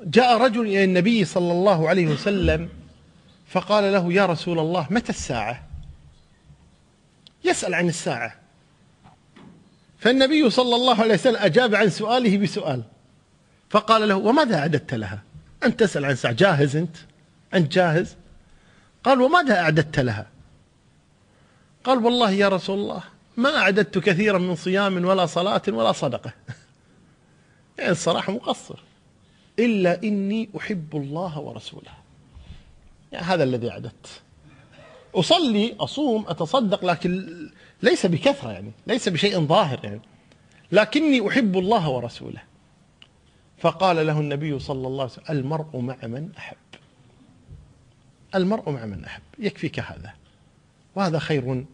جاء رجل إلى النبي صلى الله عليه وسلم فقال له يا رسول الله متى الساعة يسأل عن الساعة فالنبي صلى الله عليه وسلم أجاب عن سؤاله بسؤال فقال له وماذا أعددت لها أنت تسأل عن الساعة جاهز أنت أنت جاهز قال وماذا أعددت لها قال والله يا رسول الله ما أعددت كثيرا من صيام ولا صلاة ولا صدقة يعني الصراحة مقصر إلا إني أحب الله ورسوله يعني هذا الذي عدت أصلي أصوم أتصدق لكن ليس بكثرة يعني ليس بشيء ظاهر يعني لكني أحب الله ورسوله فقال له النبي صلى الله عليه وسلم المرء مع من أحب المرء مع من أحب يكفيك هذا وهذا خير